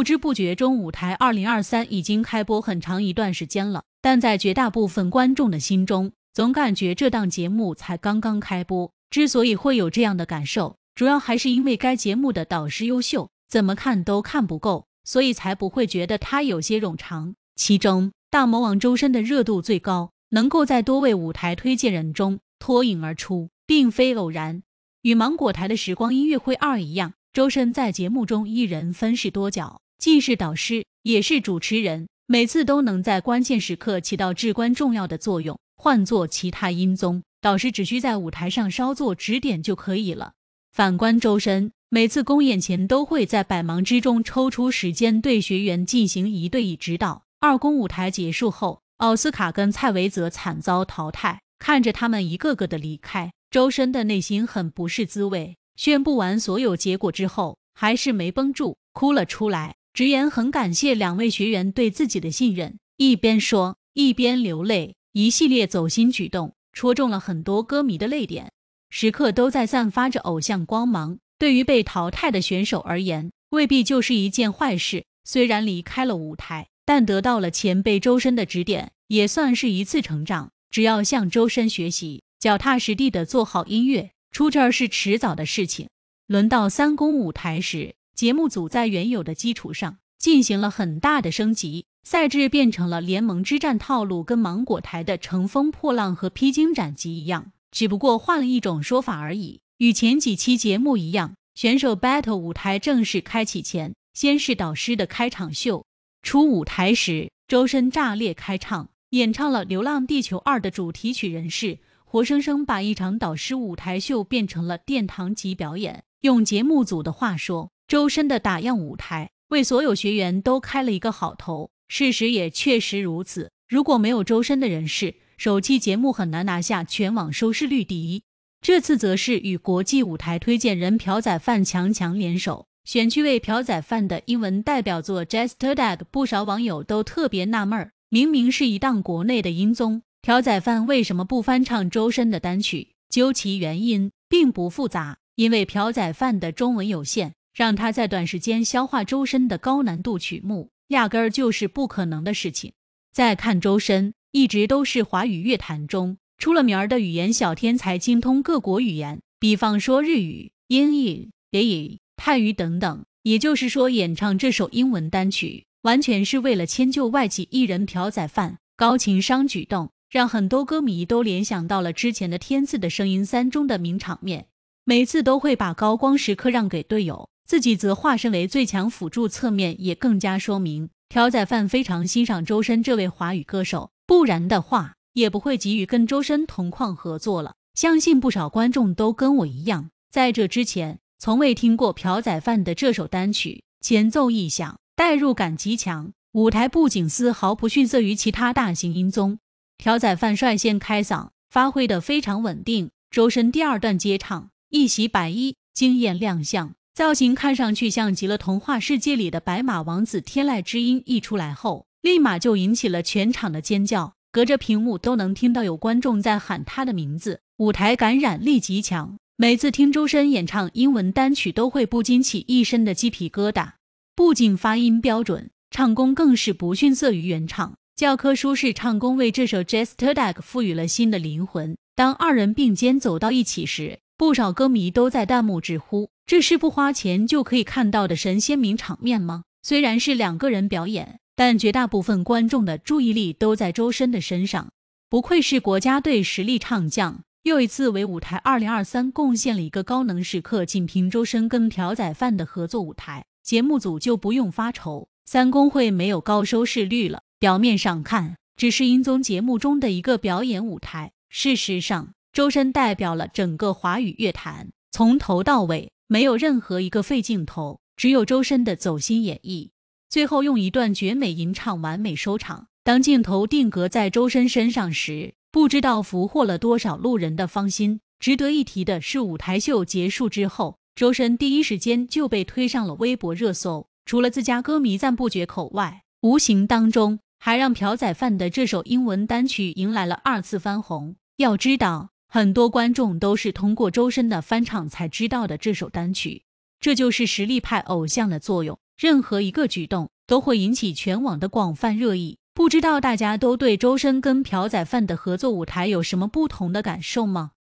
不知不觉中，舞台二零二三已经开播很长一段时间了，但在绝大部分观众的心中，总感觉这档节目才刚刚开播。之所以会有这样的感受，主要还是因为该节目的导师优秀，怎么看都看不够，所以才不会觉得它有些冗长。其中，大魔王周深的热度最高，能够在多位舞台推荐人中脱颖而出，并非偶然。与芒果台的《时光音乐会二》一样，周深在节目中一人分饰多角。既是导师，也是主持人，每次都能在关键时刻起到至关重要的作用。换做其他音综，导师只需在舞台上稍作指点就可以了。反观周深，每次公演前都会在百忙之中抽出时间对学员进行一对一指导。二公舞台结束后，奥斯卡跟蔡维泽惨遭淘汰，看着他们一个个的离开，周深的内心很不是滋味。宣布完所有结果之后，还是没绷住，哭了出来。直言很感谢两位学员对自己的信任，一边说一边流泪，一系列走心举动戳中了很多歌迷的泪点，时刻都在散发着偶像光芒。对于被淘汰的选手而言，未必就是一件坏事。虽然离开了舞台，但得到了前辈周深的指点，也算是一次成长。只要向周深学习，脚踏实地的做好音乐，出这是迟早的事情。轮到三公舞台时。节目组在原有的基础上进行了很大的升级，赛制变成了联盟之战套路，跟芒果台的《乘风破浪》和《披荆斩棘》一样，只不过换了一种说法而已。与前几期节目一样，选手 battle 舞台正式开启前，先是导师的开场秀。出舞台时，周深炸裂开唱，演唱了《流浪地球二》的主题曲《人世》，活生生把一场导师舞台秀变成了殿堂级表演。用节目组的话说。周深的打样舞台为所有学员都开了一个好头，事实也确实如此。如果没有周深的人士，首期节目很难拿下全网收视率第一。这次则是与国际舞台推荐人朴宰范强强联手，选区为朴宰范的英文代表作《Jester Dad》。不少网友都特别纳闷儿：明明是一档国内的音综，朴宰范为什么不翻唱周深的单曲？究其原因，并不复杂，因为朴宰范的中文有限。让他在短时间消化周深的高难度曲目，压根儿就是不可能的事情。再看周深，一直都是华语乐坛中出了名儿的语言小天才，精通各国语言，比方说日语、英语、德语、泰语等等。也就是说，演唱这首英文单曲，完全是为了迁就外籍艺人朴宰范。高情商举动让很多歌迷都联想到了之前的《天赐的声音三》中的名场面，每次都会把高光时刻让给队友。自己则化身为最强辅助，侧面也更加说明朴宰范非常欣赏周深这位华语歌手，不然的话也不会急于跟周深同框合作了。相信不少观众都跟我一样，在这之前从未听过朴宰范的这首单曲，前奏一响，代入感极强，舞台布景丝毫不逊色于其他大型音综。朴宰范率先开嗓，发挥得非常稳定，周深第二段接唱，一袭白衣惊艳亮相。造型看上去像极了童话世界里的白马王子，天籁之音一出来后，立马就引起了全场的尖叫。隔着屏幕都能听到有观众在喊他的名字，舞台感染力极强。每次听周深演唱英文单曲，都会不禁起一身的鸡皮疙瘩。不仅发音标准，唱功更是不逊色于原唱。教科书式唱功为这首《j e s t l d a e 赋予了新的灵魂。当二人并肩走到一起时。不少歌迷都在弹幕直呼：“这是不花钱就可以看到的神仙名场面吗？”虽然是两个人表演，但绝大部分观众的注意力都在周深的身上。不愧是国家队实力唱将，又一次为舞台二零二三贡献了一个高能时刻。仅凭周深跟朴宰范的合作舞台，节目组就不用发愁三公会没有高收视率了。表面上看，只是音综节目中的一个表演舞台，事实上。周深代表了整个华语乐坛，从头到尾没有任何一个废镜头，只有周深的走心演绎，最后用一段绝美吟唱完美收场。当镜头定格在周深身上时，不知道俘获了多少路人的芳心。值得一提的是，舞台秀结束之后，周深第一时间就被推上了微博热搜。除了自家歌迷赞不绝口外，无形当中还让朴宰范的这首英文单曲迎来了二次翻红。要知道。很多观众都是通过周深的翻唱才知道的这首单曲，这就是实力派偶像的作用。任何一个举动都会引起全网的广泛热议。不知道大家都对周深跟朴宰范的合作舞台有什么不同的感受吗？